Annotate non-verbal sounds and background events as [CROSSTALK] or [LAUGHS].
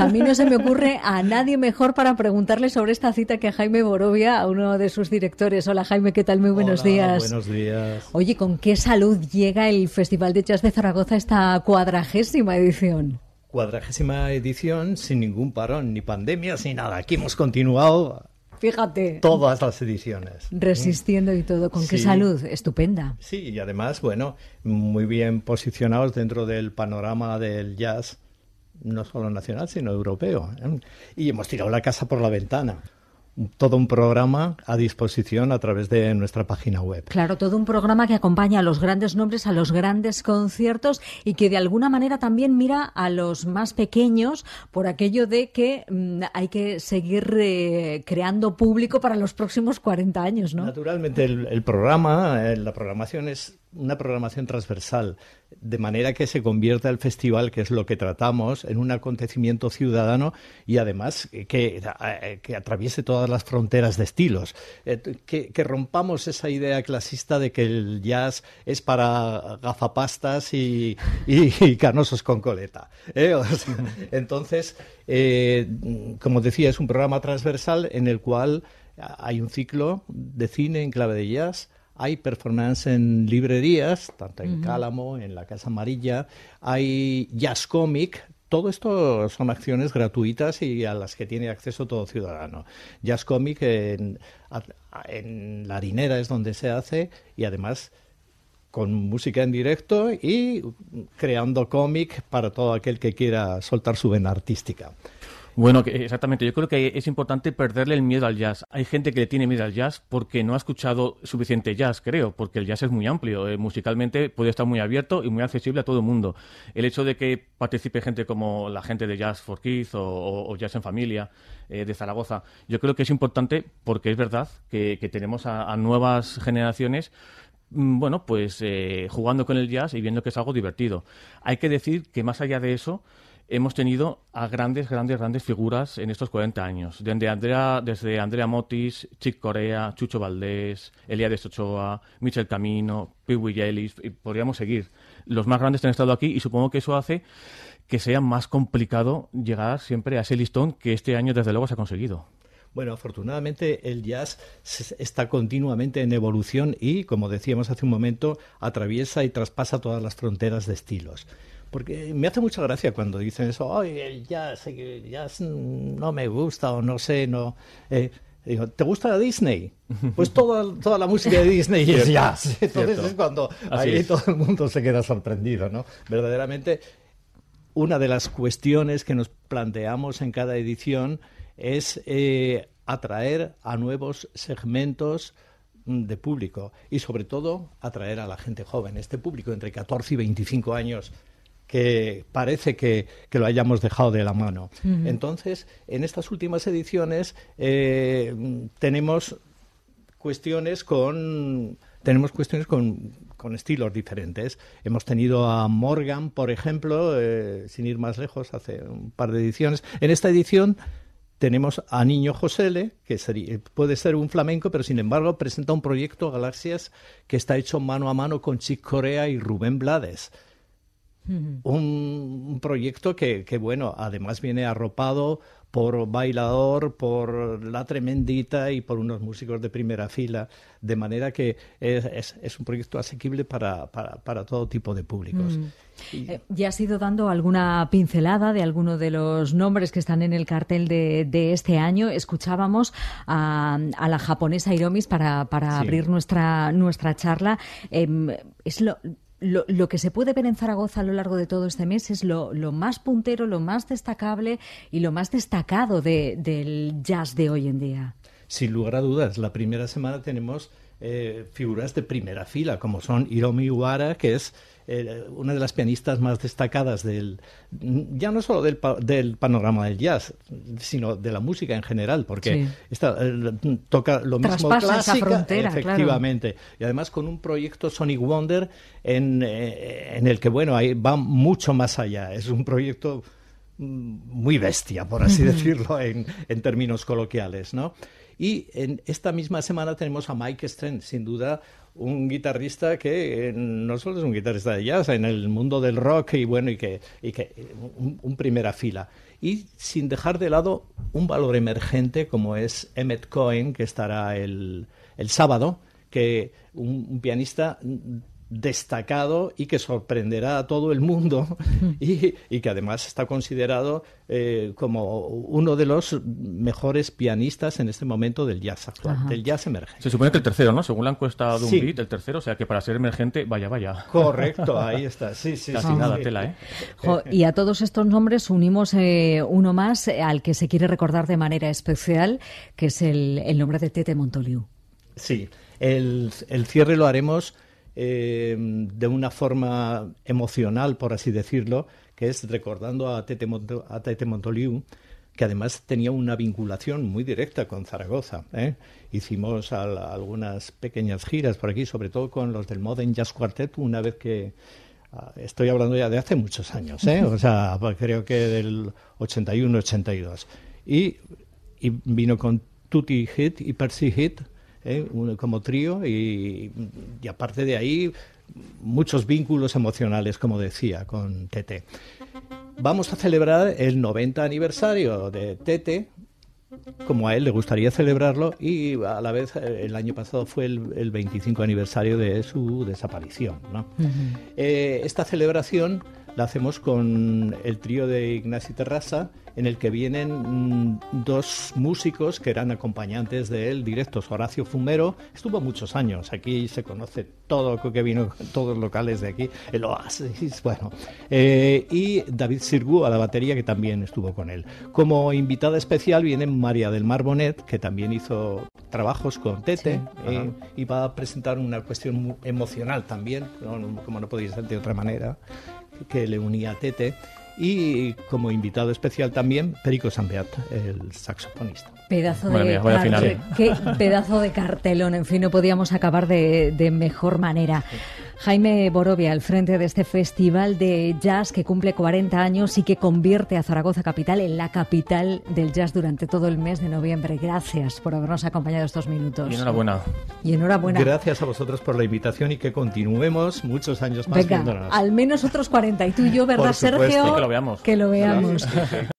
A mí no se me ocurre a nadie mejor para preguntarle sobre esta cita que a Jaime Borovia, a uno de sus directores. Hola Jaime, ¿qué tal? Muy buenos días. Buenos días. Oye, ¿con qué salud llega el Festival de Jazz de Zaragoza esta cuadragésima edición? Cuadragésima edición sin ningún parón, ni pandemias, ni nada. Aquí hemos continuado fíjate. Todas las ediciones. Resistiendo y todo. ¿Con qué salud? Estupenda. Sí, y además, bueno, muy bien posicionados dentro del panorama del jazz no solo nacional, sino europeo. ¿eh? Y hemos tirado la casa por la ventana todo un programa a disposición a través de nuestra página web. Claro, todo un programa que acompaña a los grandes nombres, a los grandes conciertos y que de alguna manera también mira a los más pequeños por aquello de que mm, hay que seguir eh, creando público para los próximos 40 años, ¿no? Naturalmente el, programa, eh, la programación es una programación transversal, de manera que se convierta el festival, que es lo que tratamos, en un acontecimiento ciudadano y además eh, eh, que, atraviese todas las fronteras de estilos, eh, que, rompamos esa idea clasista de que el jazz es para gafapastas y, canosos con coleta. entonces, como decía, es un programa transversal en el cual hay un ciclo de cine en clave de jazz, hay performance en librerías, tanto en Cálamo, en la Casa Amarilla. Hay jazz comic, todo esto son acciones gratuitas y a las que tiene acceso todo ciudadano. Jazz Comic en, en, la harinera es donde se hace y además con música en directo y creando cómic para todo aquel que quiera soltar su vena artística. Bueno, exactamente. Yo creo que es importante perderle el miedo al jazz. Hay gente que le tiene miedo al jazz porque no ha escuchado suficiente jazz, creo, porque el jazz es muy amplio. Eh, musicalmente puede estar muy abierto y muy accesible a todo el mundo. El hecho de que participe gente como la gente de Jazz for Kids o, Jazz en Familia eh, de Zaragoza, yo creo que es importante porque es verdad que, tenemos a, nuevas generaciones mm, bueno, pues eh, jugando con el jazz y viendo que es algo divertido. Hay que decir que más allá de eso, hemos tenido a grandes, grandes, grandes figuras en estos 40 años. Desde Andrea, desde Andrea Motis, Chick Corea, Chucho Valdés, Elías Ochoa, Michel Camino, Wee Ellis, y podríamos seguir. Los más grandes han estado aquí y supongo que eso hace que sea más complicado llegar siempre a ese listón que este año desde luego se ha conseguido. Bueno, afortunadamente el jazz está continuamente en evolución y, como decíamos hace un momento, atraviesa y traspasa todas las fronteras de estilos. Porque me hace mucha gracia cuando dicen eso, Ay, eh, ya, jazz, no me gusta o no sé, no... Eh, digo, ¿te gusta Disney? [LAUGHS] Pues toda, la música de Disney es jazz. [LAUGHS] Entonces es cuando ahí todo el mundo se queda sorprendido, ¿no? Verdaderamente, una de las cuestiones que nos planteamos en cada edición es eh, atraer a nuevos segmentos mm, de público y sobre todo atraer a la gente joven. Este público entre 14 y 25 años que parece que, lo hayamos dejado de la mano. Entonces, en estas últimas ediciones eh, tenemos cuestiones con tenemos cuestiones con, con, estilos diferentes. Hemos tenido a Morgan, por ejemplo, eh, sin ir más lejos, hace un par de ediciones. En esta edición tenemos a Niño Josele, que sería, eh, puede ser un flamenco, pero sin embargo presenta un proyecto Galaxias que está hecho mano a mano con Chick Corea y Rubén Blades. Un, proyecto que, bueno, además viene arropado por bailador, por la tremendita y por unos músicos de primera fila, de manera que es, es, un proyecto asequible para, para, para, todo tipo de públicos. Eh, ya has ido dando alguna pincelada de alguno de los nombres que están en el cartel de, de este año. Escuchábamos a, la japonesa Iromis para, para abrir nuestra, nuestra charla. Em, es lo, lo, que se puede ver en Zaragoza a lo largo de todo este mes es lo, más puntero, lo más destacable y lo más destacado del jazz de hoy en día. Sin lugar a dudas, la primera semana tenemos eh, figuras de primera fila, como son Hiromi Uwara, que es eh, una de las pianistas más destacadas del, ya no solo del, panorama del jazz, sino de la música en general, porque esta, eh, toca lo mismo clásica, efectivamente, y además con un proyecto Sonic Wonder eh, en, el que, bueno, ahí va mucho más allá, es un proyecto mm, muy bestia, por así [LAUGHS] decirlo, en, en términos coloquiales, ¿no? Y en esta misma semana tenemos a Mike Strand sin duda un guitarrista que eh, no solo es un guitarrista de jazz, en el mundo del rock y bueno, y que, y un, primera fila. Y sin dejar de lado un valor emergente como es Emmett Cohen, que estará el, el sábado, que un pianista destacado y que sorprenderá a todo el mundo [LAUGHS] y, que además está considerado eh, como uno de los mejores pianistas en este momento del jazz actual, del jazz emergente. Se supone que el tercero, ¿no? Según la encuesta de un el tercero, o sea que para ser emergente, vaya, vaya. Correcto, ahí [LAUGHS] está, sí, sí. nada, tela, ¿eh? [LAUGHS] y a todos estos nombres unimos eh, uno más al que se quiere recordar de manera especial, que es el, nombre de Tete Montoliu. Sí, el cierre lo haremos... Em, de una forma emocional, por así decirlo, que es recordando a Tete, Montoliu, que además tenía una vinculación muy directa con Zaragoza. ¿eh? Hicimos algunas pequeñas giras por aquí, sobre todo con los del Modern Jazz Quartet, una vez que... Ah, estoy hablando ya de hace muchos años, ¿eh? o sea, pues creo que del 81-82. Y, y vino con Tutti Hit y Percy Hit, ¿eh? como trío y, aparte de ahí muchos vínculos emocionales, como decía, con Tete. Vamos a celebrar el 90 aniversario de Tete, como a él le gustaría celebrarlo, y a la vez eh, el año pasado fue el, 25 aniversario de su desaparición. Eh, esta celebración la hacemos con el trío de Ignacio Terraza, en el que vienen mm, dos músicos que eran acompañantes de él directos. Horacio Fumero estuvo muchos años aquí, se conoce todo lo que vino, todos los locales de aquí, el Oasis, bueno. Eh, y David Sirgu a la batería, que también estuvo con él. Como invitada especial viene María del Mar Bonet, que también hizo trabajos con Tete eh, y va a presentar una cuestión emocional también, como no podéis ser de otra manera que le unía a Tete y como invitado especial también Perico Sambeat, el saxofonista. Pedazo de, ¿eh? pedazo de cartelón, en fin, no podíamos acabar de, mejor manera. Jaime Borovia al frente de este festival de jazz que cumple 40 años y que convierte a Zaragoza capital en la capital del jazz durante todo el mes de noviembre. Gracias por habernos acompañado estos minutos. Y enhorabuena. Y enhorabuena. Gracias a vosotros por la invitación y que continuemos muchos años más Venga, Al menos otros 40 y tú y yo, ¿verdad, Sergio? que lo veamos. Que lo veamos.